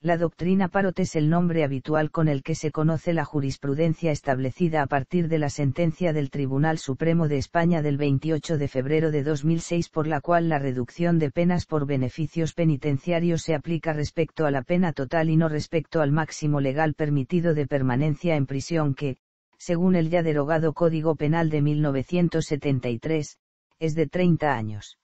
La doctrina Parot es el nombre habitual con el que se conoce la jurisprudencia establecida a partir de la sentencia del Tribunal Supremo de España del 28 de febrero de 2006 por la cual la reducción de penas por beneficios penitenciarios se aplica respecto a la pena total y no respecto al máximo legal permitido de permanencia en prisión que, según el ya derogado Código Penal de 1973, es de 30 años.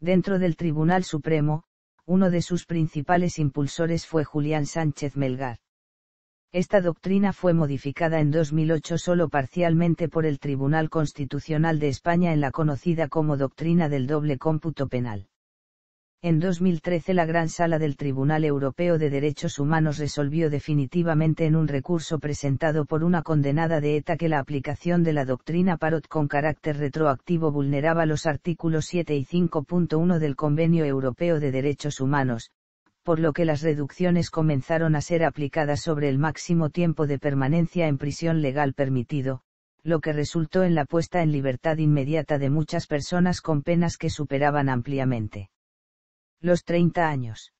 Dentro del Tribunal Supremo, uno de sus principales impulsores fue Julián Sánchez Melgar. Esta doctrina fue modificada en 2008 solo parcialmente por el Tribunal Constitucional de España en la conocida como doctrina del doble cómputo penal. En 2013 la Gran Sala del Tribunal Europeo de Derechos Humanos resolvió definitivamente en un recurso presentado por una condenada de ETA que la aplicación de la doctrina Parot con carácter retroactivo vulneraba los artículos 7 y 5.1 del Convenio Europeo de Derechos Humanos, por lo que las reducciones comenzaron a ser aplicadas sobre el máximo tiempo de permanencia en prisión legal permitido, lo que resultó en la puesta en libertad inmediata de muchas personas con penas que superaban ampliamente los 30 años.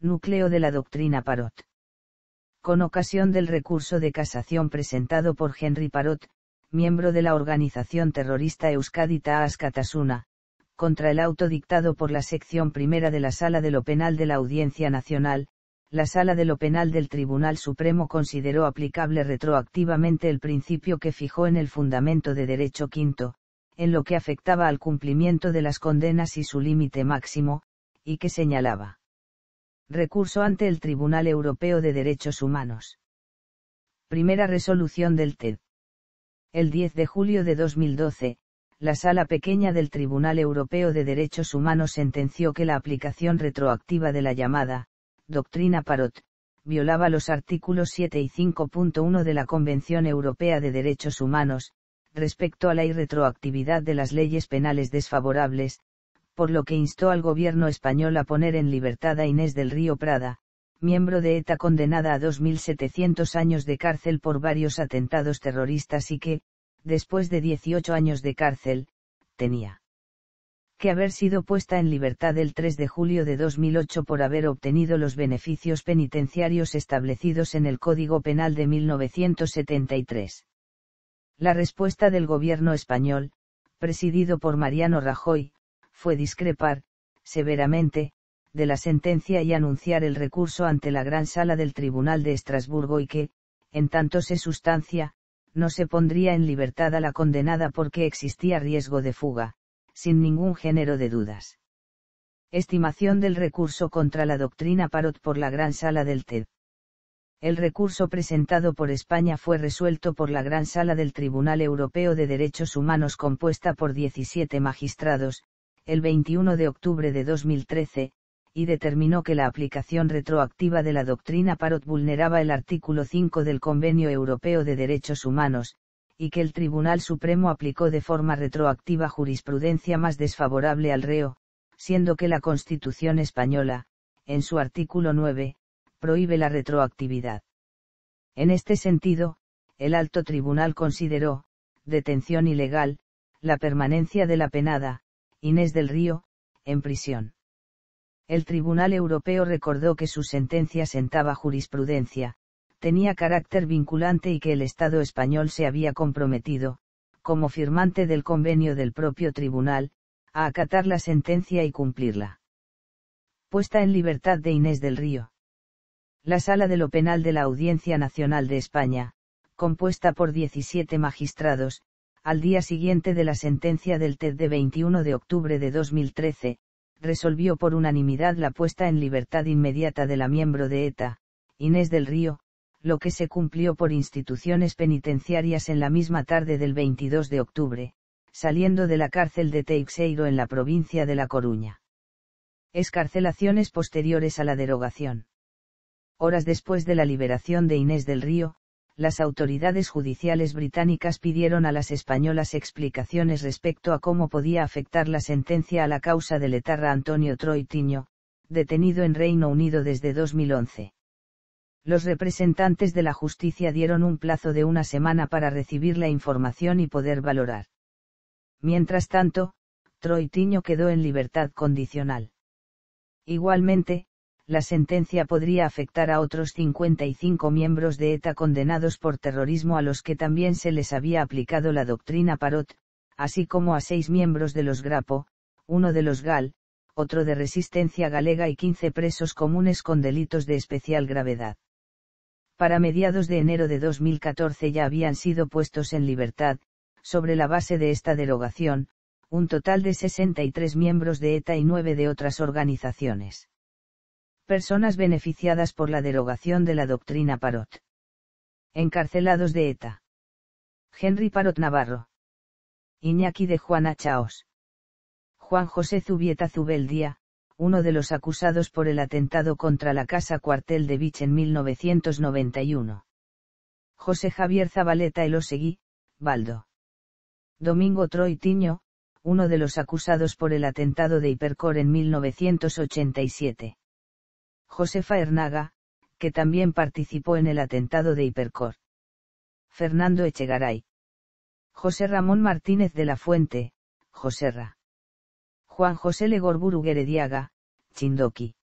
Núcleo de la doctrina Parot. Con ocasión del recurso de casación presentado por Henry Parot, miembro de la organización terrorista Euskadi Taas contra el auto dictado por la sección primera de la Sala de lo Penal de la Audiencia Nacional, la Sala de lo Penal del Tribunal Supremo consideró aplicable retroactivamente el principio que fijó en el fundamento de derecho V, en lo que afectaba al cumplimiento de las condenas y su límite máximo, y que señalaba. Recurso ante el Tribunal Europeo de Derechos Humanos. Primera resolución del TED. El 10 de julio de 2012, la Sala Pequeña del Tribunal Europeo de Derechos Humanos sentenció que la aplicación retroactiva de la llamada, Doctrina Parot, violaba los artículos 7 y 5.1 de la Convención Europea de Derechos Humanos, respecto a la irretroactividad de las leyes penales desfavorables, por lo que instó al gobierno español a poner en libertad a Inés del Río Prada, miembro de ETA condenada a 2.700 años de cárcel por varios atentados terroristas y que, después de 18 años de cárcel, tenía que haber sido puesta en libertad el 3 de julio de 2008 por haber obtenido los beneficios penitenciarios establecidos en el Código Penal de 1973. La respuesta del gobierno español, presidido por Mariano Rajoy, fue discrepar, severamente, de la sentencia y anunciar el recurso ante la Gran Sala del Tribunal de Estrasburgo y que, en tanto se sustancia, no se pondría en libertad a la condenada porque existía riesgo de fuga, sin ningún género de dudas. Estimación del recurso contra la doctrina Parot por la Gran Sala del TED. El recurso presentado por España fue resuelto por la Gran Sala del Tribunal Europeo de Derechos Humanos compuesta por 17 magistrados, el 21 de octubre de 2013, y determinó que la aplicación retroactiva de la doctrina Parot vulneraba el artículo 5 del Convenio Europeo de Derechos Humanos, y que el Tribunal Supremo aplicó de forma retroactiva jurisprudencia más desfavorable al reo, siendo que la Constitución española, en su artículo 9, prohíbe la retroactividad. En este sentido, el alto tribunal consideró, detención ilegal, la permanencia de la penada, Inés del Río, en prisión. El Tribunal Europeo recordó que su sentencia sentaba jurisprudencia, tenía carácter vinculante y que el Estado español se había comprometido, como firmante del convenio del propio tribunal, a acatar la sentencia y cumplirla. Puesta en libertad de Inés del Río. La sala de lo penal de la Audiencia Nacional de España, compuesta por 17 magistrados, al día siguiente de la sentencia del TED de 21 de octubre de 2013, resolvió por unanimidad la puesta en libertad inmediata de la miembro de ETA, Inés del Río, lo que se cumplió por instituciones penitenciarias en la misma tarde del 22 de octubre, saliendo de la cárcel de Teixeiro en la provincia de La Coruña. Escarcelaciones posteriores a la derogación. Horas después de la liberación de Inés del Río, las autoridades judiciales británicas pidieron a las españolas explicaciones respecto a cómo podía afectar la sentencia a la causa de Letarra Antonio Troitiño, detenido en Reino Unido desde 2011. Los representantes de la justicia dieron un plazo de una semana para recibir la información y poder valorar. Mientras tanto, Troitiño quedó en libertad condicional. Igualmente, la sentencia podría afectar a otros 55 miembros de ETA condenados por terrorismo a los que también se les había aplicado la doctrina Parot, así como a seis miembros de los Grapo, uno de los GAL, otro de Resistencia Galega y 15 presos comunes con delitos de especial gravedad. Para mediados de enero de 2014 ya habían sido puestos en libertad, sobre la base de esta derogación, un total de 63 miembros de ETA y nueve de otras organizaciones personas beneficiadas por la derogación de la doctrina Parot. Encarcelados de ETA. Henry Parot Navarro. Iñaki de Juana Chaos. Juan José Zubieta Zubeldía, uno de los acusados por el atentado contra la casa cuartel de Vich en 1991. José Javier Zabaleta Elosegui, Baldo. Domingo Troy Tiño, uno de los acusados por el atentado de Hipercor en 1987. Josefa Hernaga, que también participó en el atentado de Hipercor. Fernando Echegaray. José Ramón Martínez de la Fuente, José Juan José Legorburu Guerediaga, Chindoki.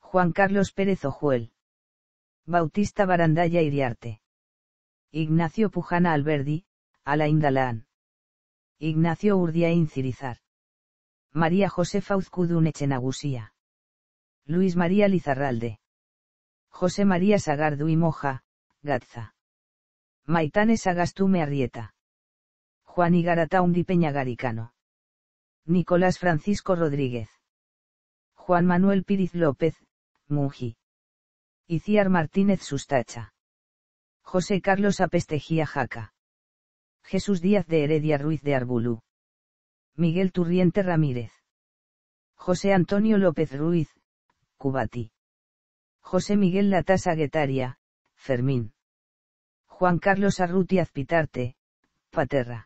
Juan Carlos Pérez Ojuel. Bautista Barandaya Iriarte. Ignacio Pujana Alberdi, Alain Dalán. Ignacio Urdía Incirizar. María Josefa Uzcudun Echenagusía. Luis María Lizarralde. José María Sagardu y Moja, Gatza. Maitane Sagastume Arrieta. Juan Igarataundi Peñagaricano. Nicolás Francisco Rodríguez. Juan Manuel Píriz López, Mungi. Iciar Martínez Sustacha. José Carlos Apestejía Jaca. Jesús Díaz de Heredia Ruiz de Arbulú. Miguel Turriente Ramírez. José Antonio López Ruiz, Cubati. José Miguel Latasa Guetaria, Fermín. Juan Carlos Arruti Azpitarte, Paterra.